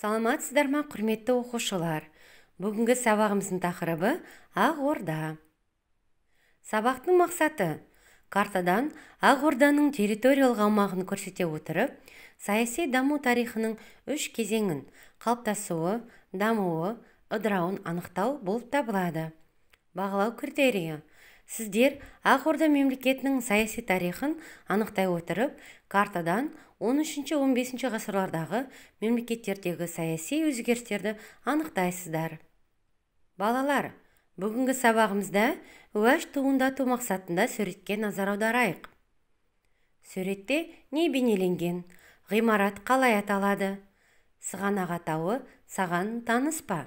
саламатсыздар ма құрметті оқушылар бүгінгі сабағымыздың тақырыбы ақ орда сабақтың мақсаты картадан ақ орданың территориялық аумағын көрсете отырып саяси даму тарихының үш кезеңін қалыптасуы дамуы ыдырауын анықтау болып табылады бағалау критерийі сіздер ақорда мемлекетінің саяси тарихын анықтай отырып картадан 13-15 ғасырлардағы мемлекеттердегі саяси өзгерістерді анықтайсыздар балалар бүгінгі сабағымызда уәж туындату мақсатында суретке назар аударайық суретте не бейнеленген ғимарат қалай аталады сығанақ атауы саған таныс па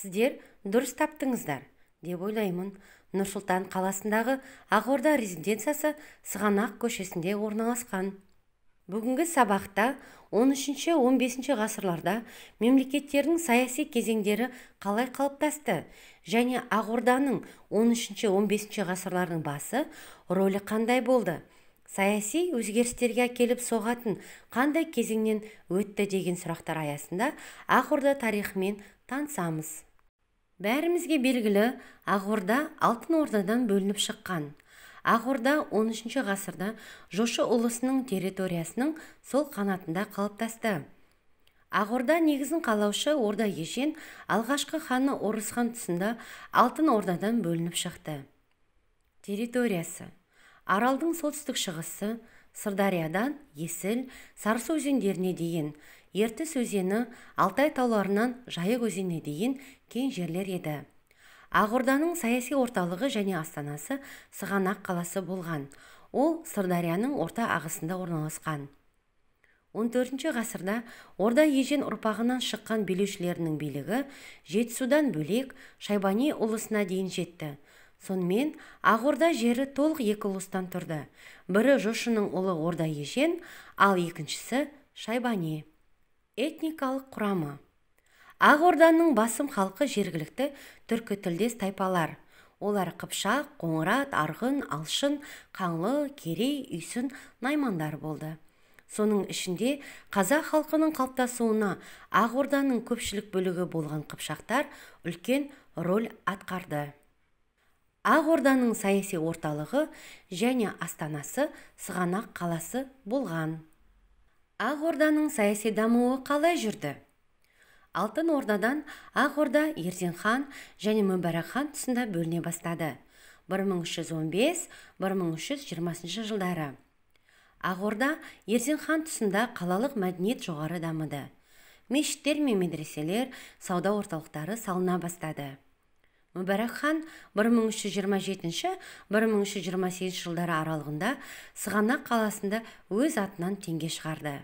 сіздер дұрыс таптыңыздар деп ойлаймын нұр сұлтан қаласындағы ақорда резиденциясы сығанақ көшесінде орналасқан бүгінгі сабақта 13-15 ғасырларда мемлекеттердің саяси кезеңдері қалай қалыптасты және ақорданың 13-15 ғасырлардың басы рөлі қандай болды саяси өзгерістерге келіп соғатын қандай кезеңнен өтті деген сұрақтар аясында ақорда тарихымен танысамыз бәрімізге белгілі ақорда алтын ордадан бөлініп шыққан ақорда 13 ғасырда жошы ұлысының территориясының сол қанатында қалыптасты ақорда негізін қалаушы орда ешен алғашқы ханы орысқан тұсында алтын ордадан бөлініп шықты территориясы аралдың солтүстік шығысы сырдариядан есіл сарысу өзендеріне дейін ертіс өзені алтай тауларынан жайық өзеніне дейін кең жерлер еді ақорданың саяси орталығы және астанасы сығанақ қаласы болған ол сырдарияның орта ағысында орналасқан 14 ғасырда орда ежен ұрпағынан шыққан билеушілерінің билігі жетісудан бөлек шайбани ұлысына дейін жетті сонымен ақорда жері толық екі ұлыстан тұрды бірі жошының ұлы орда ежен ал екіншісі шайбани этникалық құрамы ақорданың басым халқы жергілікті түркі тілдес тайпалар олар қыпшақ қоңырат арғын алшын қаңлы керей үйсін наймандар болды соның ішінде қазақ халқының қалыптасуына ақорданың көпшілік бөлігі болған қыпшақтар үлкен рөл атқарды ақорданың саяси орталығы және астанасы сығанақ қаласы болған ақ орданың саяси дамуы қалай жүрді алтын ордадан ақ орда ерден хан және мүбәрак хан тұсында бөліне бастады 1315-1320 жылдары ақ орда ерден хан тұсында қалалық мәдениет жоғары дамыды мешіттер мен медреселер сауда орталықтары салына бастады мүбәрак хан 1327-1328 жылдары аралығында сығанақ қаласында өз атынан теңге шығарды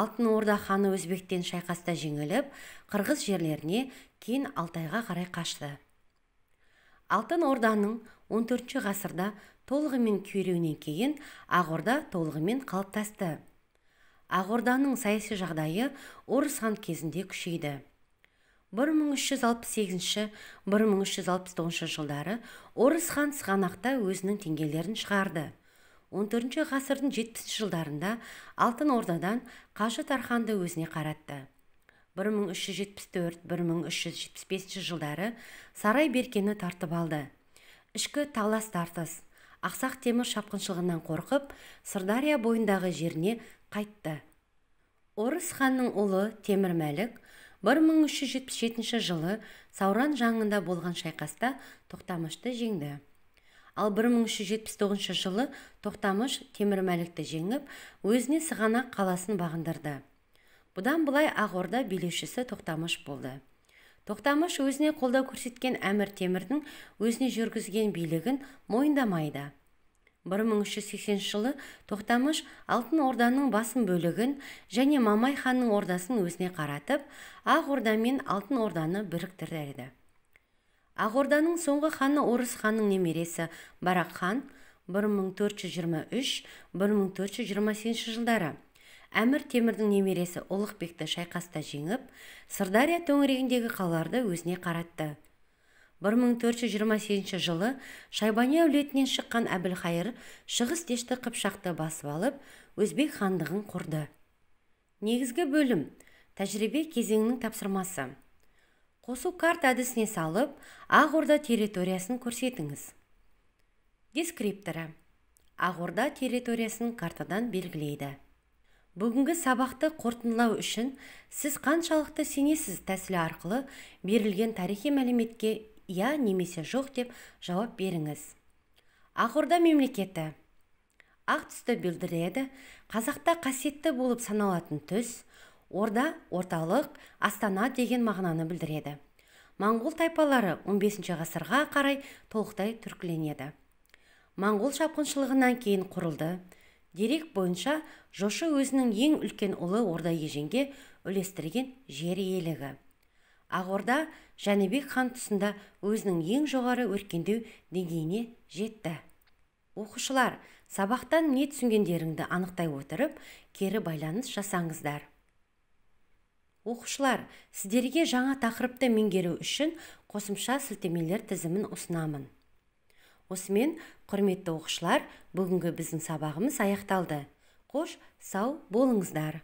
алтын орда ханы өзбектен шайқаста жеңіліп қырғыз жерлеріне кейін алтайға қарай қашты алтын орданың 14 ғасырда толығымен күйреуінен кейін ақорда толығымен қалыптасты ақорданың саяси жағдайы орыс хан кезінде күшейді 1368-1369 жылдары орыс хан сығанақта өзінің теңгелерін шығарды. 14 ғасырдың 70 жылдарында Алтын Ордадан Қашы Тарханды өзіне қаратты. 1374-1375 жылдары Сарай беркені тартып алды. Ішкі талас тартыс, Ақсақ темір шапқыншылығынан қорқып, Сырдария бойындағы жеріне қайтты. Орыс ханның ұлы Темір Мәлік – 1377 жылы Сауран жаңында болған шайқаста Тоқтамышты жеңді. Ал 1379 жылы Тоқтамыш Темір Мәлікті жеңіп, өзіне Сығанақ қаласын бағындырды. Бұдан былай Ағорда билеушісі Тоқтамыш болды. Тоқтамыш өзіне қолда көрсеткен Әмір Темірдің өзіне жүргізген билігін мойындамайды 1380 жылы тоқтамыш алтын орданың басым бөлігін және мамай ханның ордасын өзіне қаратып ақ орда мен алтын орданы біріктірді. ақ орданың соңғы ханы орыс ханның немересі барақ хан 1423-1428 жылдары әмір темірдің немересі ұлықбекті шайқаста жеңіп сырдария төңірегіндегі қалаларды өзіне қаратты 1428 жылы шайбани әулетінен шыққан әбілхайыр шығыс дешті қыпшақты басып алып өзбек хандығын құрды негізгі бөлім тәжірибе кезеңінің тапсырмасы қосу карт әдісіне салып ағорда территориясын көрсетіңіз дескрипторы ағорда территориясын картадан белгілейді бүгінгі сабақты қорытындылау үшін сіз қаншалықты сенесіз тәсілі арқылы берілген тарихи мәліметке иә немесе жоқ деп жауап беріңіз ақорда мемлекеті ақ түсті білдіреді қазақта қасиетті болып саналатын түс орда орталық астана деген мағынаны білдіреді моңғол тайпалары 15 ғасырға қарай толықтай түркіленеді моңғол шапқыншылығынан кейін құрылды дерек бойынша жошы өзінің ең үлкен ұлы орда еженге үлестірген жер иелігі ақорда жәнібек хан тұсында өзінің ең жоғары өркендеу деңгейіне жетті оқушылар сабақтан не түсінгендеріңді анықтай отырып кері байланыс жасаңыздар оқушылар сіздерге жаңа тақырыпты меңгеру үшін қосымша сілтемелер тізімін ұсынамын осымен құрметті оқушылар бүгінгі біздің сабағымыз аяқталды қош сау болыңыздар